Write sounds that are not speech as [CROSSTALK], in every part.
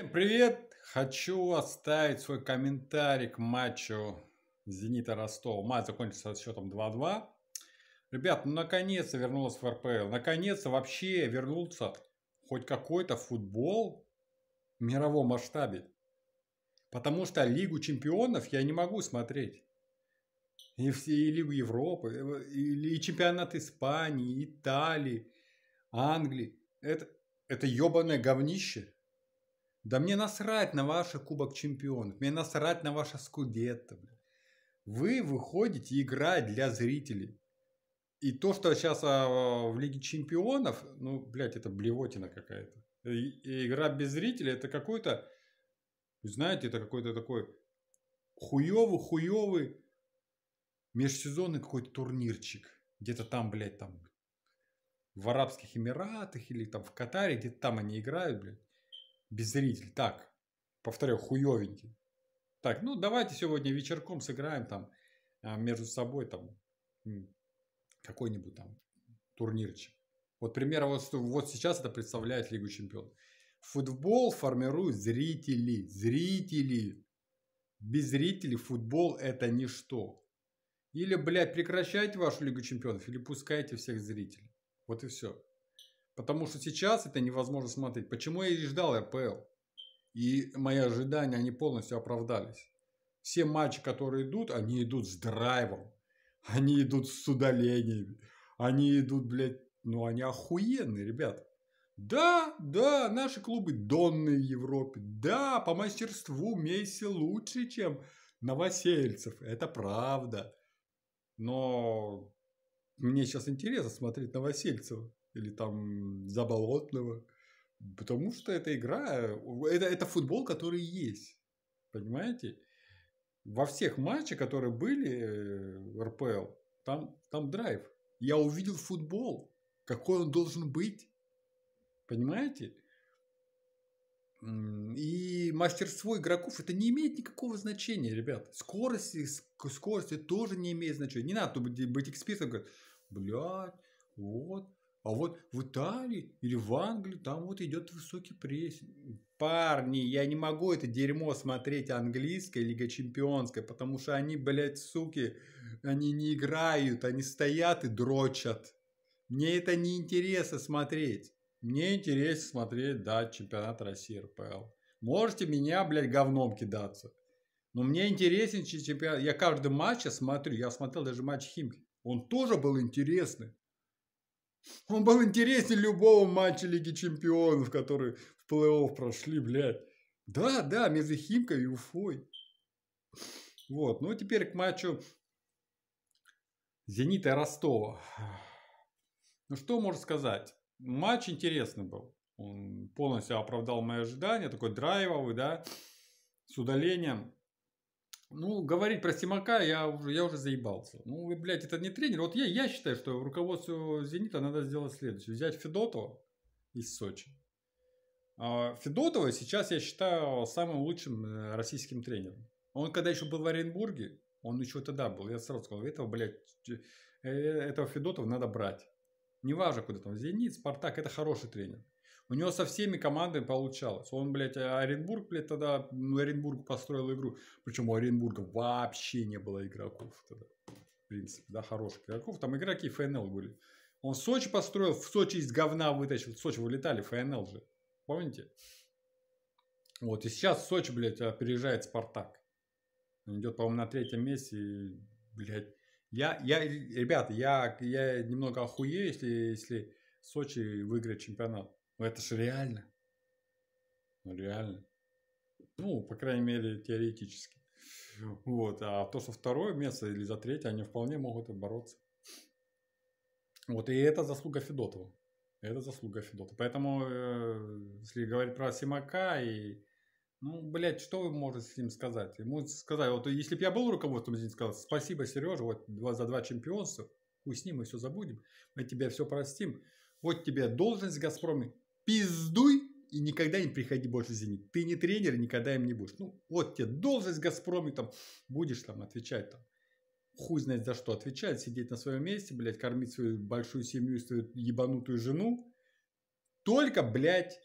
Всем привет! Хочу оставить свой комментарий к матчу Зенита Ростова. Матч закончился со счетом 2-2. Ребят, ну наконец-то вернулась в РПЛ. Наконец-то вообще вернулся хоть какой-то футбол в мировом масштабе. Потому что Лигу чемпионов я не могу смотреть. И, все, и Лигу Европы, и, и чемпионат Испании, Италии, Англии. Это, это ебаное говнище. Да мне насрать на ваш Кубок Чемпионов, мне насрать на ваше Скудетто. Вы выходите играть для зрителей. И то, что сейчас а, в Лиге Чемпионов, ну, блядь, это блевотина какая-то. игра без зрителей, это какой-то, знаете, это какой-то такой хуёвый-хуёвый межсезонный какой-то турнирчик. Где-то там, блядь, там в Арабских Эмиратах или там в Катаре, где-то там они играют, блядь. Беззритель, Так, повторяю, хуевенький. Так, ну давайте сегодня вечерком сыграем там а, между собой там какой-нибудь там турнирчик. Вот пример вот, вот сейчас это представляет Лигу Чемпионов. Футбол формирует зрители. Зрители. Без зрителей футбол это ничто. Или, блядь, прекращайте вашу Лигу Чемпионов, или пускайте всех зрителей. Вот и все. Потому что сейчас это невозможно смотреть. Почему я и ждал РПЛ? И мои ожидания, они полностью оправдались. Все матчи, которые идут, они идут с драйвом. Они идут с удалениями. Они идут, блядь, ну они охуенные, ребят. Да, да, наши клубы донные в Европе. Да, по мастерству Месси лучше, чем Новосельцев. Это правда. Но мне сейчас интересно смотреть Новосельцева или там Заболотного. Потому что эта игра, это, это футбол, который есть. Понимаете? Во всех матчах, которые были в э, РПЛ, там, там драйв. Я увидел футбол, какой он должен быть. Понимаете? И мастерство игроков это не имеет никакого значения, ребят. Скорость, скорость тоже не имеет значения. Не надо быть экспертом, говорить, блядь, вот, а вот в Италии или в Англии там вот идет высокий прессинг. Парни, я не могу это дерьмо смотреть английской лига чемпионской, потому что они, блядь, суки, они не играют, они стоят и дрочат. Мне это не интересно смотреть. Мне интересно смотреть, да, чемпионат России РПЛ. Можете меня, блядь, говном кидаться. Но мне интересен чемпионат. Я каждый матч я смотрю. Я смотрел даже матч Химки. Он тоже был интересный. Он был интереснее любого матча Лиги Чемпионов, который в плей-офф прошли, блядь. Да, да, между Химкой и Уфой. Вот, ну теперь к матчу Зенита и Ростова. Ну что можно сказать? Матч интересный был. Он полностью оправдал мои ожидания. Такой драйвовый, да, с удалением. Ну, говорить про Симака я уже, я уже заебался. Ну, блядь, это не тренер. Вот я, я считаю, что руководству «Зенита» надо сделать следующее. Взять Федотова из Сочи. А, Федотова сейчас, я считаю, самым лучшим э, российским тренером. Он когда еще был в Оренбурге, он еще тогда был. Я сразу сказал, этого, блядь, э, э, этого Федотова надо брать. Неважно, куда там, Зенит, Спартак, это хороший тренер. У него со всеми командами получалось. Он, блядь, а, Оренбург, блядь, тогда, ну, Оренбург построил игру. Причем у Оренбурга вообще не было игроков тогда. В принципе, да, хороших игроков. Там игроки ФНЛ были. Он Сочи построил, в Сочи из говна вытащил. В Сочи вылетали, ФНЛ же. Помните? Вот, и сейчас Сочи, блядь, опережает а, Спартак. Он идет, по-моему, на третьем месте. И, блядь, я, я, ребята, я, я немного охуею, если, если Сочи выиграет чемпионат. Ну, это же реально. Ну, реально. Ну, по крайней мере, теоретически. Вот. А то, что второе место или за третье, они вполне могут бороться. Вот. И это заслуга Федотова. Это заслуга Федота, Поэтому, э, если говорить про Симака и ну, блядь, что вы можете с ним сказать? Ему сказать, вот если бы я был руководством, я сказал, спасибо, Сережа, вот два, за два чемпионства, хуй с ним, мы все забудем, мы тебя все простим. Вот тебе должность в «Газпроме», пиздуй и никогда не приходи больше в «Зенит». Ты не тренер, никогда им не будешь. Ну, вот тебе должность «Газпром», и там будешь там отвечать там. Хуй знает за что отвечать, сидеть на своем месте, блядь, кормить свою большую семью и свою ебанутую жену. Только, блядь,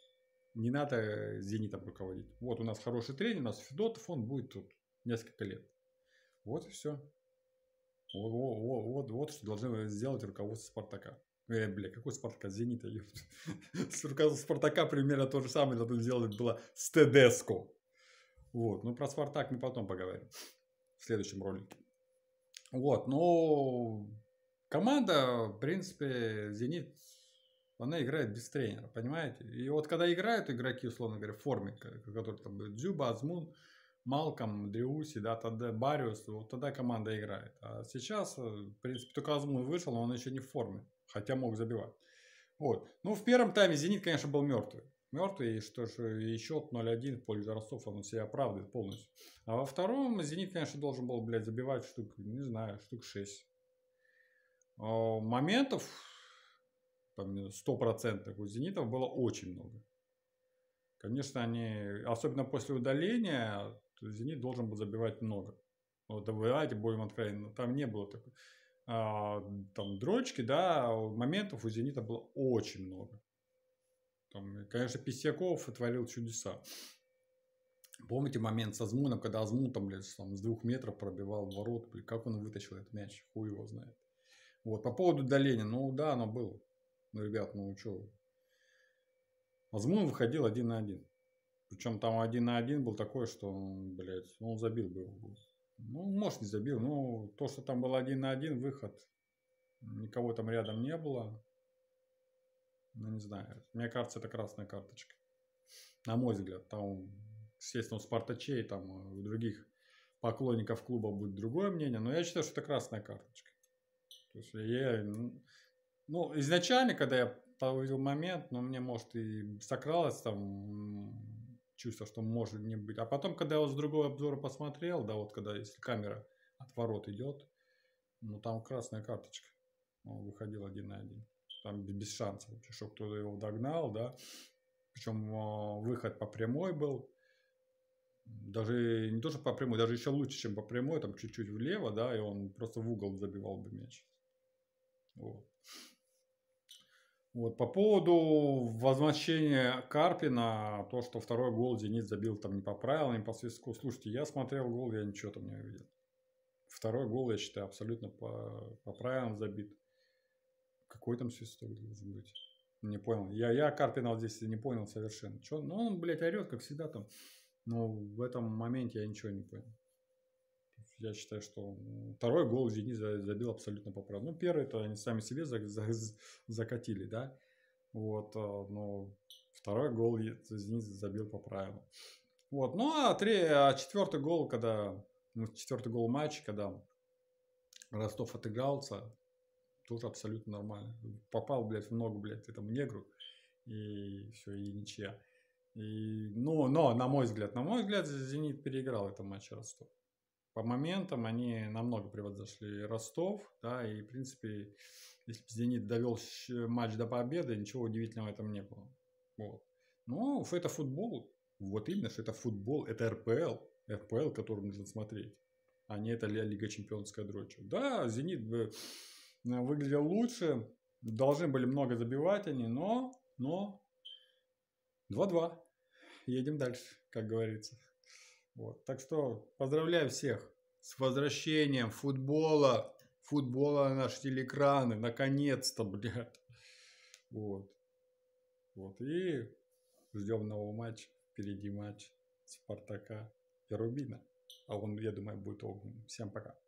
не надо э, «Зенитом» руководить. Вот у нас хороший тренер, у нас Федотов, он будет тут несколько лет. Вот и все. Вот, вот, вот, вот что должны сделать руководство Спартака. Э, бля, какой Спартака? Зенита. [LAUGHS] С руководством Спартака примерно то же самое должно сделать было с Тедеско. Вот, ну про Спартак мы потом поговорим в следующем ролике. Вот, но ну, команда, в принципе, Зенит, она играет без тренера, понимаете? И вот когда играют игроки, условно говоря, в форме, которые там Дзюба, Азмун, Малком, Дриуси, да, тогда Бариус, вот тогда команда играет. А сейчас, э, в принципе, только Азмун вышел, но он еще не в форме, хотя мог забивать. Вот. Ну, в первом тайме «Зенит», конечно, был мертвый. Мертвый, и что же, и счет 0-1 в пользу Ростов, он себя оправдывает полностью. А во втором «Зенит», конечно, должен был, блядь, забивать штук, не знаю, штук 6. А моментов, там, 100% у «Зенитов» было очень много. Конечно, они, особенно после удаления, Зенит должен был забивать много. Вот давайте будем откровенны, там не было такой А, там дрочки, да, а моментов у Зенита было очень много. Там, конечно, Писяков творил чудеса. Помните момент со Азмуном, когда Азмун там, блядь, там, с двух метров пробивал ворот, блядь, как он вытащил этот мяч, хуй его знает. Вот, по поводу Долени, ну да, оно было. Ну, ребят, ну что, Азмун выходил один на один. Причем там один на один был такой, что, он, блядь, ну, он забил бы его. Ну, может, не забил, но то, что там был один на один выход, никого там рядом не было. Ну, не знаю. Мне кажется, это красная карточка. На мой взгляд, там, естественно, у Спартачей, там, а у других поклонников клуба будет другое мнение, но я считаю, что это красная карточка. То есть я, ну, изначально, когда я увидел момент, но ну, мне, может, и сокралось там чувство, что может не быть. А потом, когда я вот с другого обзора посмотрел, да, вот когда, если камера от ворот идет, ну, там красная карточка. Он ну, выходил один на один. Там без шансов вообще, чтобы кто-то его догнал, да. Причем а, выход по прямой был. Даже не то, что по прямой, даже еще лучше, чем по прямой, там чуть-чуть влево, да, и он просто в угол забивал бы мяч. Вот. Вот, по поводу возвращения Карпина, то, что второй гол Денис забил там не по правилам, не по свистку. Слушайте, я смотрел гол, я ничего там не увидел. Второй гол, я считаю, абсолютно по, по правилам забит. Какой там свисток должен быть? Не понял. Я, я Карпина здесь не понял совершенно. Че? Ну, он, блядь, орет, как всегда там. Но в этом моменте я ничего не понял я считаю, что второй гол Зенит забил абсолютно по праву. Ну, первый это они сами себе за, за, закатили, да. Вот, э, но второй гол Зенит забил по правилу. Вот, ну а, три, а четвертый гол, когда ну, четвертый гол матча, когда Ростов отыгрался, тоже абсолютно нормально. Попал, блядь, в ногу, блядь, этому негру, и все, и ничья. И, ну, но, на мой взгляд, на мой взгляд, Зенит переиграл этот матч Ростов по моментам они намного превзошли Ростов, да, и, в принципе, если бы «Зенит» довел матч до победы, ничего удивительного в этом не было. Вот. Ну, это футбол. Вот именно, что это футбол, это РПЛ. РПЛ, который нужно смотреть. А не это Лига Чемпионская дрочь. Да, «Зенит» бы э, выглядел лучше, должны были много забивать они, но, но 2-2. Едем дальше, как говорится. Вот. Так что поздравляю всех, с возвращением футбола, футбола на наши телекраны наконец-то, блядь. Вот. Вот и ждем нового матча, впереди матч Спартака и Рубина. А он, я думаю, будет огненным. Всем пока.